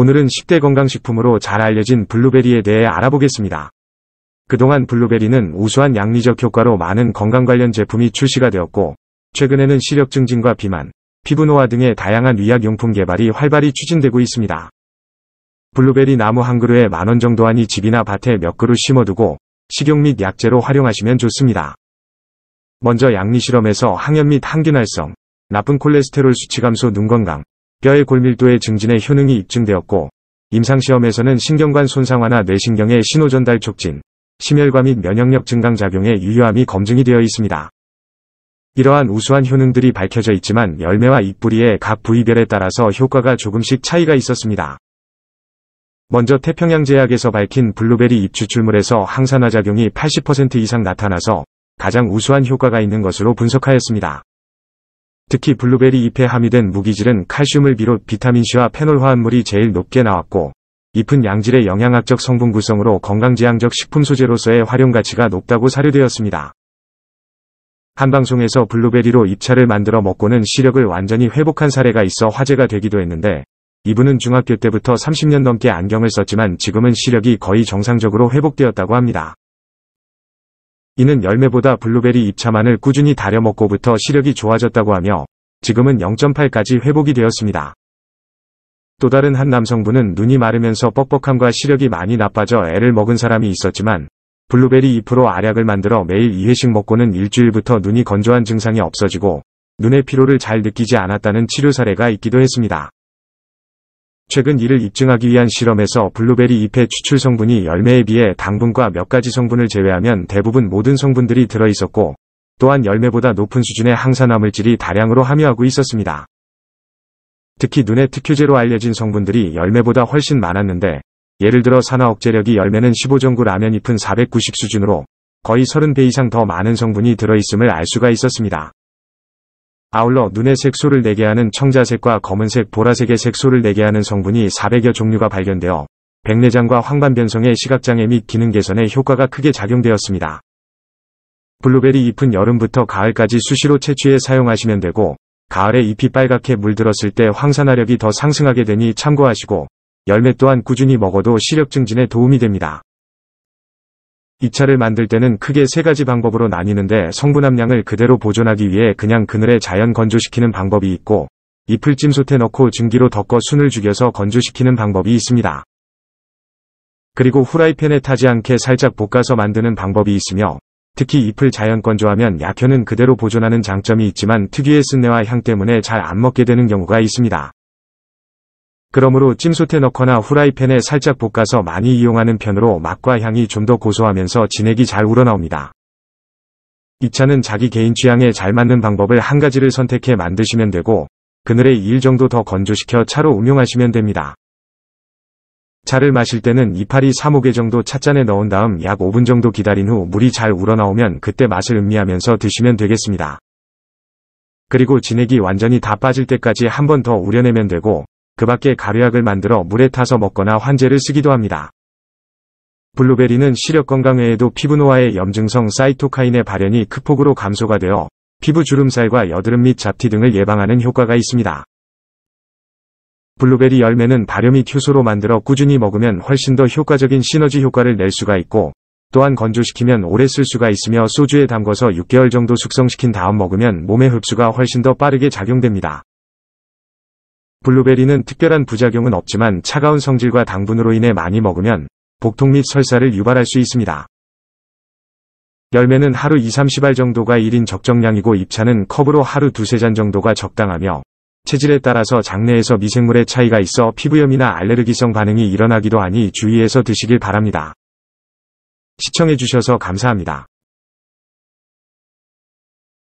오늘은 10대 건강식품으로 잘 알려진 블루베리에 대해 알아보겠습니다. 그동안 블루베리는 우수한 양리적 효과로 많은 건강 관련 제품이 출시가 되었고, 최근에는 시력 증진과 비만, 피부 노화 등의 다양한 의약용품 개발이 활발히 추진되고 있습니다. 블루베리 나무 한 그루에 만 원 정도 하니 집이나 밭에 몇 그루 심어두고 식용 및 약재로 활용하시면 좋습니다. 먼저 양리 실험에서 항염 및 항균 활성, 나쁜 콜레스테롤 수치 감소 눈 건강, 뼈의 골밀도의 증진의 효능이 입증되었고 임상시험에서는 신경관 손상화나 뇌신경의 신호전달 촉진, 심혈과 및 면역력 증강 작용의 유효함이 검증이 되어 있습니다. 이러한 우수한 효능들이 밝혀져 있지만 열매와 잎뿌리의 각 부위별에 따라서 효과가 조금씩 차이가 있었습니다. 먼저 태평양제약에서 밝힌 블루베리 잎 추출물에서 항산화 작용이 80% 이상 나타나서 가장 우수한 효과가 있는 것으로 분석하였습니다. 특히 블루베리 잎에 함유된 무기질은 칼슘을 비롯 비타민C와 페놀 화합물이 제일 높게 나왔고 잎은 양질의 영양학적 성분 구성으로 건강지향적 식품 소재로서의 활용 가치가 높다고 사료되었습니다. 한 방송에서 블루베리로 잎차를 만들어 먹고는 시력을 완전히 회복한 사례가 있어 화제가 되기도 했는데 이분은 중학교 때부터 30년 넘게 안경을 썼지만 지금은 시력이 거의 정상적으로 회복되었다고 합니다. 이는 열매보다 블루베리 입차만을 꾸준히 다려먹고부터 시력이 좋아졌다고 하며 지금은 0.8까지 회복이 되었습니다. 또 다른 한 남성분은 눈이 마르면서 뻑뻑함과 시력이 많이 나빠져 애를 먹은 사람이 있었지만 블루베리 잎으로 알약을 만들어 매일 2회씩 먹고는 일주일부터 눈이 건조한 증상이 없어지고 눈의 피로를 잘 느끼지 않았다는 치료 사례가 있기도 했습니다. 최근 이를 입증하기 위한 실험에서 블루베리 잎의 추출 성분이 열매에 비해 당분과 몇 가지 성분을 제외하면 대부분 모든 성분들이 들어있었고 또한 열매보다 높은 수준의 항산화물질이 다량으로 함유하고 있었습니다. 특히 눈의 특효제로 알려진 성분들이 열매보다 훨씬 많았는데 예를 들어 산화억제력이 열매는 15전구 라면 잎은 490 수준으로 거의 30배 이상 더 많은 성분이 들어있음을 알 수가 있었습니다. 아울러 눈의 색소를 내게 하는 청자색과 검은색, 보라색의 색소를 내게 하는 성분이 400여 종류가 발견되어 백내장과 황반변성의 시각장애 및 기능 개선에 효과가 크게 작용되었습니다. 블루베리 잎은 여름부터 가을까지 수시로 채취해 사용하시면 되고 가을에 잎이 빨갛게 물들었을 때 황산화력이 더 상승하게 되니 참고하시고 열매 또한 꾸준히 먹어도 시력 증진에 도움이 됩니다. 이차를 만들 때는 크게 세 가지 방법으로 나뉘는데 성분 함량을 그대로 보존하기 위해 그냥 그늘에 자연 건조시키는 방법이 있고 잎을 찜솥에 넣고 증기로 덮어 순을 죽여서 건조시키는 방법이 있습니다. 그리고 후라이팬에 타지 않게 살짝 볶아서 만드는 방법이 있으며 특히 잎을 자연 건조하면 약효는 그대로 보존하는 장점이 있지만 특유의 쓴내와 향 때문에 잘 안 먹게 되는 경우가 있습니다. 그러므로 찜솥에 넣거나 후라이팬에 살짝 볶아서 많이 이용하는 편으로 맛과 향이 좀 더 고소하면서 진액이 잘 우러나옵니다. 이 차는 자기 개인 취향에 잘 맞는 방법을 한 가지를 선택해 만드시면 되고 그늘에 2일 정도 더 건조시켜 차로 음용하시면 됩니다. 차를 마실 때는 이파리 3호개 정도 찻잔에 넣은 다음 약 5분 정도 기다린 후 물이 잘 우러나오면 그때 맛을 음미하면서 드시면 되겠습니다. 그리고 진액이 완전히 다 빠질 때까지 한 번 더 우려내면 되고 그 밖에 가루약을 만들어 물에 타서 먹거나 환제를 쓰기도 합니다. 블루베리는 시력 건강 외에도 피부 노화의 염증성 사이토카인의 발현이 크폭으로 감소가 되어 피부 주름살과 여드름 및 잡티 등을 예방하는 효과가 있습니다. 블루베리 열매는 발효 및 효소로 만들어 꾸준히 먹으면 훨씬 더 효과적인 시너지 효과를 낼 수가 있고 또한 건조시키면 오래 쓸 수가 있으며 소주에 담궈서 6개월 정도 숙성시킨 다음 먹으면 몸의 흡수가 훨씬 더 빠르게 작용됩니다. 블루베리는 특별한 부작용은 없지만 차가운 성질과 당분으로 인해 많이 먹으면 복통 및 설사를 유발할 수 있습니다. 열매는 하루 2-30알 정도가 1인 적정량이고 입차는 컵으로 하루 2 3잔 정도가 적당하며 체질에 따라서 장내에서 미생물의 차이가 있어 피부염이나 알레르기성 반응이 일어나기도 하니 주의해서 드시길 바랍니다. 시청해주셔서 감사합니다.